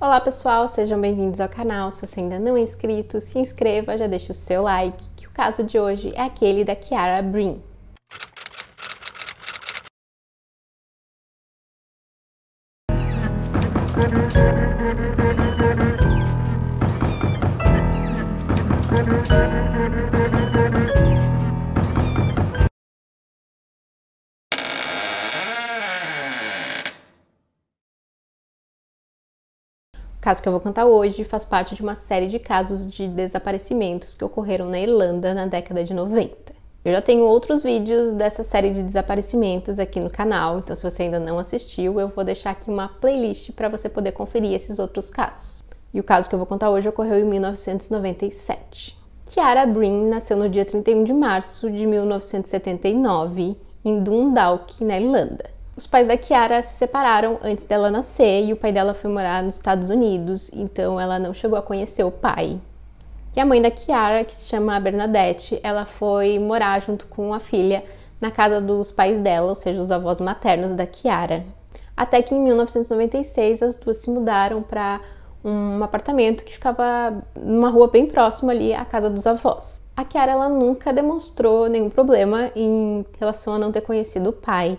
Olá pessoal, sejam bem-vindos ao canal. Se você ainda não é inscrito, se inscreva, já deixa o seu like, que o caso de hoje é aquele da Kiara Brin. caso que eu vou cantar hoje faz parte de uma série de casos de desaparecimentos que ocorreram na Irlanda na década de 90. Eu já tenho outros vídeos dessa série de desaparecimentos aqui no canal, então se você ainda não assistiu, eu vou deixar aqui uma playlist para você poder conferir esses outros casos. E o caso que eu vou contar hoje ocorreu em 1997. Kiara Breen nasceu no dia 31 de março de 1979 em Dundalk, na Irlanda. Os pais da Kiara se separaram antes dela nascer e o pai dela foi morar nos Estados Unidos, então ela não chegou a conhecer o pai. E a mãe da Kiara, que se chama Bernadette, ela foi morar junto com a filha na casa dos pais dela, ou seja, os avós maternos da Kiara. Até que em 1996 as duas se mudaram para um apartamento que ficava numa rua bem próxima ali à casa dos avós. A Kiara ela nunca demonstrou nenhum problema em relação a não ter conhecido o pai.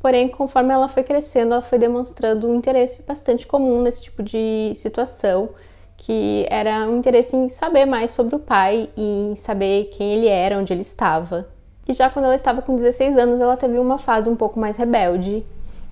Porém, conforme ela foi crescendo, ela foi demonstrando um interesse bastante comum nesse tipo de situação, que era um interesse em saber mais sobre o pai e em saber quem ele era, onde ele estava. E já quando ela estava com 16 anos, ela teve uma fase um pouco mais rebelde.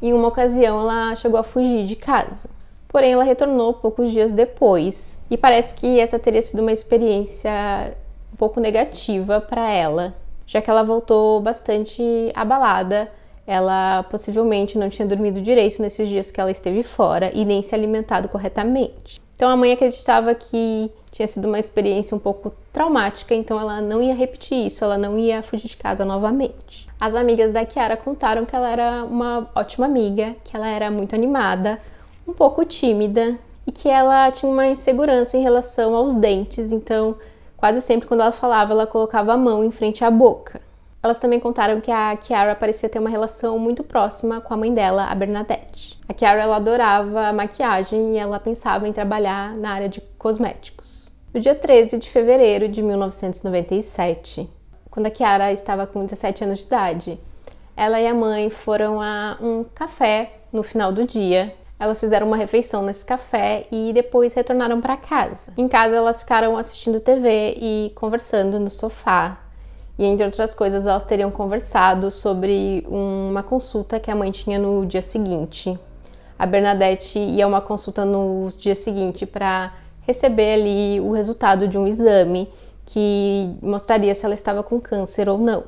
Em uma ocasião, ela chegou a fugir de casa. Porém, ela retornou poucos dias depois. E parece que essa teria sido uma experiência um pouco negativa para ela, já que ela voltou bastante abalada ela possivelmente não tinha dormido direito nesses dias que ela esteve fora e nem se alimentado corretamente. Então a mãe acreditava que tinha sido uma experiência um pouco traumática, então ela não ia repetir isso, ela não ia fugir de casa novamente. As amigas da Kiara contaram que ela era uma ótima amiga, que ela era muito animada, um pouco tímida e que ela tinha uma insegurança em relação aos dentes, então quase sempre quando ela falava, ela colocava a mão em frente à boca. Elas também contaram que a Kiara parecia ter uma relação muito próxima com a mãe dela, a Bernadette. A Kiara ela adorava a maquiagem e ela pensava em trabalhar na área de cosméticos. No dia 13 de fevereiro de 1997, quando a Kiara estava com 17 anos de idade, ela e a mãe foram a um café no final do dia elas fizeram uma refeição nesse café e depois retornaram para casa. Em casa, elas ficaram assistindo TV e conversando no sofá. E entre outras coisas, elas teriam conversado sobre uma consulta que a mãe tinha no dia seguinte. A Bernadette ia a uma consulta no dia seguinte para receber ali o resultado de um exame que mostraria se ela estava com câncer ou não.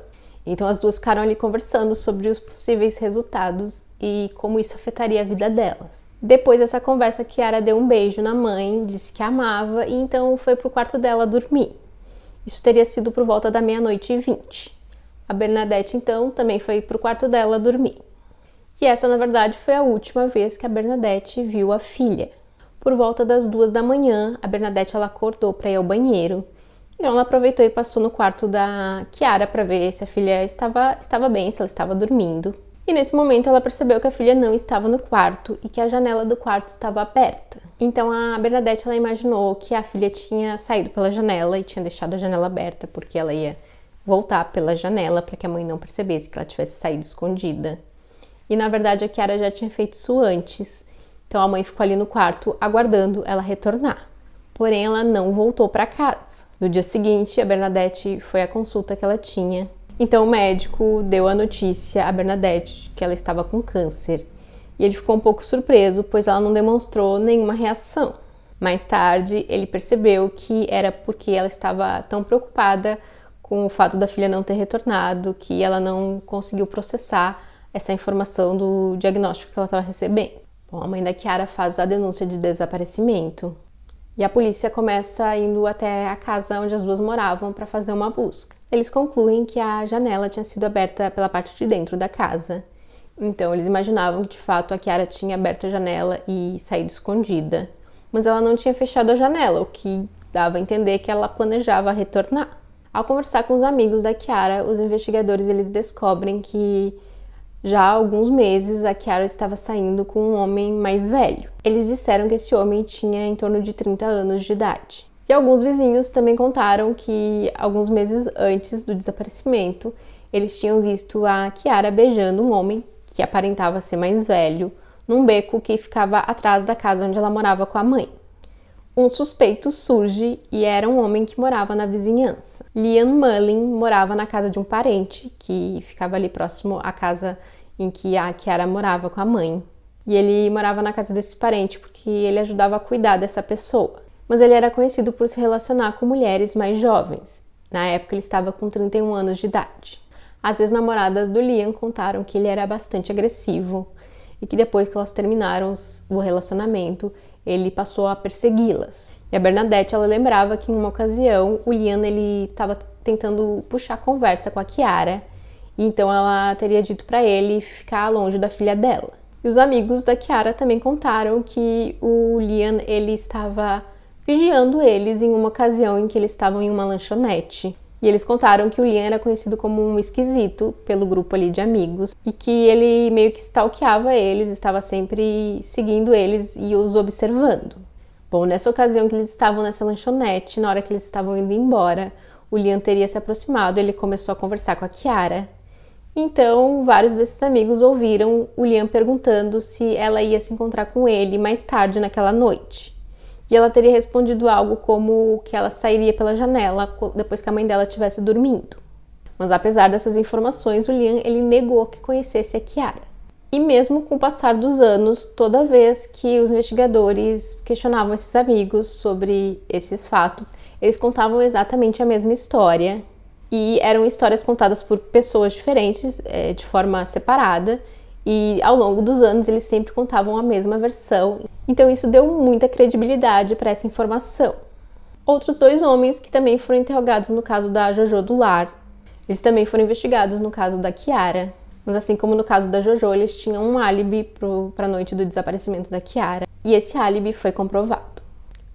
Então as duas ficaram ali conversando sobre os possíveis resultados e como isso afetaria a vida delas. Depois dessa conversa, Kiara deu um beijo na mãe, disse que amava e então foi pro quarto dela dormir. Isso teria sido por volta da meia-noite e vinte. A Bernadette, então, também foi para o quarto dela dormir. E essa, na verdade, foi a última vez que a Bernadette viu a filha. Por volta das duas da manhã, a Bernadette ela acordou para ir ao banheiro. Então ela aproveitou e passou no quarto da Kiara para ver se a filha estava, estava bem, se ela estava dormindo e nesse momento ela percebeu que a filha não estava no quarto e que a janela do quarto estava aberta. Então a Bernadette ela imaginou que a filha tinha saído pela janela e tinha deixado a janela aberta porque ela ia voltar pela janela para que a mãe não percebesse que ela tivesse saído escondida. E na verdade a Kiara já tinha feito isso antes, então a mãe ficou ali no quarto aguardando ela retornar. Porém, ela não voltou para casa. No dia seguinte, a Bernadette foi à consulta que ela tinha então o médico deu a notícia a Bernadette de que ela estava com câncer e ele ficou um pouco surpreso, pois ela não demonstrou nenhuma reação. Mais tarde, ele percebeu que era porque ela estava tão preocupada com o fato da filha não ter retornado que ela não conseguiu processar essa informação do diagnóstico que ela estava recebendo. Bom, a mãe da Kiara faz a denúncia de desaparecimento e a polícia começa indo até a casa onde as duas moravam para fazer uma busca. Eles concluem que a janela tinha sido aberta pela parte de dentro da casa. Então eles imaginavam que de fato a Kiara tinha aberto a janela e saído escondida. Mas ela não tinha fechado a janela, o que dava a entender que ela planejava retornar. Ao conversar com os amigos da Kiara, os investigadores eles descobrem que já há alguns meses, a Kiara estava saindo com um homem mais velho. Eles disseram que esse homem tinha em torno de 30 anos de idade. E alguns vizinhos também contaram que, alguns meses antes do desaparecimento, eles tinham visto a Kiara beijando um homem que aparentava ser mais velho, num beco que ficava atrás da casa onde ela morava com a mãe. Um suspeito surge e era um homem que morava na vizinhança. Liam Mullin morava na casa de um parente que ficava ali próximo à casa em que a Kiara morava com a mãe. E ele morava na casa desse parente porque ele ajudava a cuidar dessa pessoa. Mas ele era conhecido por se relacionar com mulheres mais jovens. Na época ele estava com 31 anos de idade. As ex-namoradas do Liam contaram que ele era bastante agressivo e que depois que elas terminaram o relacionamento, ele passou a persegui-las. E a Bernadette, ela lembrava que em uma ocasião o Liam ele estava tentando puxar conversa com a Kiara então ela teria dito para ele ficar longe da filha dela. E os amigos da Kiara também contaram que o Liam ele estava vigiando eles em uma ocasião em que eles estavam em uma lanchonete. E eles contaram que o Liam era conhecido como um esquisito pelo grupo ali de amigos e que ele meio que stalkeava eles, estava sempre seguindo eles e os observando. Bom, nessa ocasião que eles estavam nessa lanchonete, na hora que eles estavam indo embora, o Liam teria se aproximado, ele começou a conversar com a Kiara então, vários desses amigos ouviram o Liam perguntando se ela ia se encontrar com ele mais tarde naquela noite. E ela teria respondido algo como que ela sairia pela janela depois que a mãe dela estivesse dormindo. Mas apesar dessas informações, o Liam ele negou que conhecesse a Kiara. E mesmo com o passar dos anos, toda vez que os investigadores questionavam esses amigos sobre esses fatos, eles contavam exatamente a mesma história, e eram histórias contadas por pessoas diferentes, é, de forma separada, e ao longo dos anos eles sempre contavam a mesma versão. Então isso deu muita credibilidade para essa informação. Outros dois homens que também foram interrogados no caso da Jojo do Lar. Eles também foram investigados no caso da Kiara, mas assim como no caso da Jojo, eles tinham um álibi para a noite do desaparecimento da Kiara, e esse álibi foi comprovado.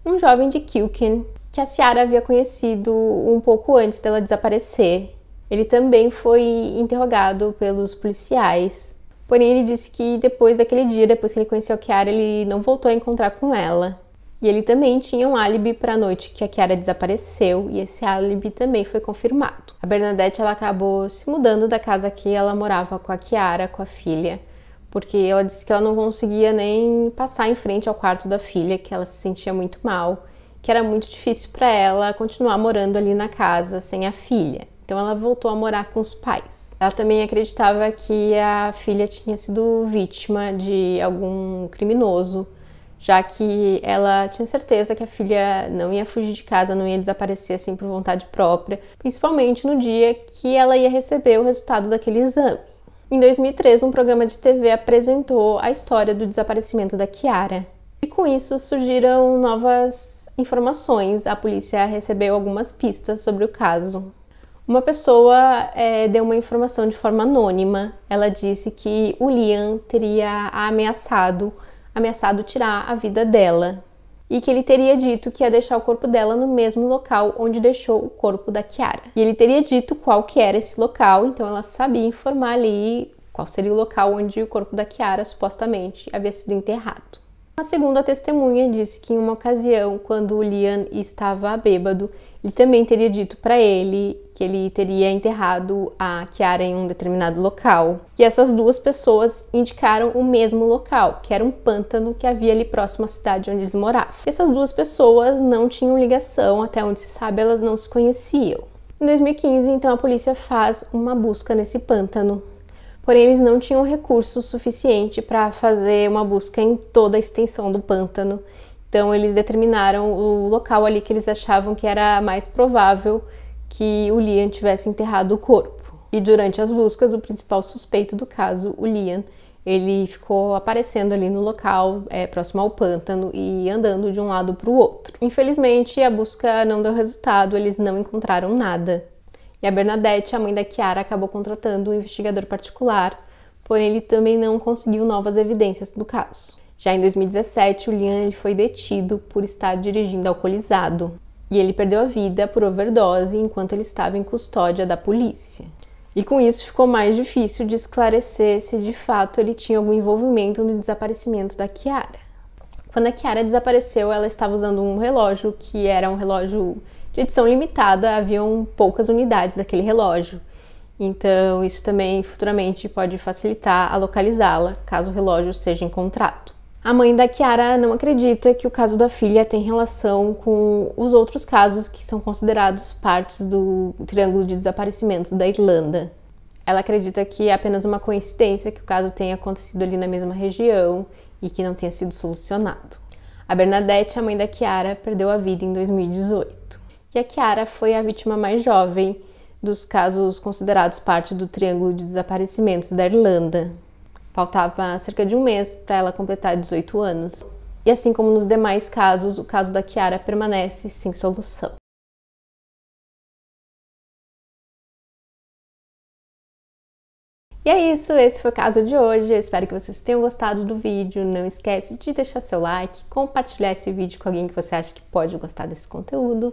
Um jovem de Kilken, que a Ciara havia conhecido um pouco antes dela desaparecer. Ele também foi interrogado pelos policiais. Porém, ele disse que depois daquele dia, depois que ele conheceu a Kiara, ele não voltou a encontrar com ela. E ele também tinha um álibi para a noite que a Kiara desapareceu, e esse álibi também foi confirmado. A Bernadette ela acabou se mudando da casa que ela morava com a Kiara, com a filha, porque ela disse que ela não conseguia nem passar em frente ao quarto da filha, que ela se sentia muito mal que era muito difícil para ela continuar morando ali na casa sem a filha. Então ela voltou a morar com os pais. Ela também acreditava que a filha tinha sido vítima de algum criminoso, já que ela tinha certeza que a filha não ia fugir de casa, não ia desaparecer assim por vontade própria, principalmente no dia que ela ia receber o resultado daquele exame. Em 2003, um programa de TV apresentou a história do desaparecimento da Kiara. E com isso surgiram novas informações, a polícia recebeu algumas pistas sobre o caso. Uma pessoa é, deu uma informação de forma anônima. Ela disse que o Liam teria ameaçado, ameaçado tirar a vida dela e que ele teria dito que ia deixar o corpo dela no mesmo local onde deixou o corpo da Kiara. E ele teria dito qual que era esse local, então ela sabia informar ali qual seria o local onde o corpo da Kiara supostamente havia sido enterrado. A segunda testemunha disse que em uma ocasião, quando o Lian estava bêbado, ele também teria dito para ele que ele teria enterrado a Kiara em um determinado local. E essas duas pessoas indicaram o mesmo local, que era um pântano que havia ali próximo à cidade onde eles moravam. E essas duas pessoas não tinham ligação, até onde se sabe, elas não se conheciam. Em 2015, então, a polícia faz uma busca nesse pântano porém eles não tinham recursos suficiente para fazer uma busca em toda a extensão do pântano. Então eles determinaram o local ali que eles achavam que era mais provável que o Lian tivesse enterrado o corpo. E durante as buscas, o principal suspeito do caso, o Lian, ele ficou aparecendo ali no local, é, próximo ao pântano e andando de um lado para o outro. Infelizmente, a busca não deu resultado, eles não encontraram nada e a Bernadette, a mãe da Chiara, acabou contratando um investigador particular, porém ele também não conseguiu novas evidências do caso. Já em 2017, o Lian foi detido por estar dirigindo alcoolizado e ele perdeu a vida por overdose enquanto ele estava em custódia da polícia. E com isso ficou mais difícil de esclarecer se de fato ele tinha algum envolvimento no desaparecimento da Kiara. Quando a Kiara desapareceu, ela estava usando um relógio que era um relógio de edição limitada, haviam poucas unidades daquele relógio. Então, isso também futuramente pode facilitar a localizá-la, caso o relógio seja encontrado. A mãe da Kiara não acredita que o caso da filha tem relação com os outros casos que são considerados partes do Triângulo de Desaparecimentos da Irlanda. Ela acredita que é apenas uma coincidência que o caso tenha acontecido ali na mesma região e que não tenha sido solucionado. A Bernadette, a mãe da Kiara, perdeu a vida em 2018 e a Kiara foi a vítima mais jovem dos casos considerados parte do Triângulo de Desaparecimentos da Irlanda. Faltava cerca de um mês para ela completar 18 anos. E assim como nos demais casos, o caso da Kiara permanece sem solução. E é isso, esse foi o caso de hoje. Eu espero que vocês tenham gostado do vídeo. Não esquece de deixar seu like, compartilhar esse vídeo com alguém que você acha que pode gostar desse conteúdo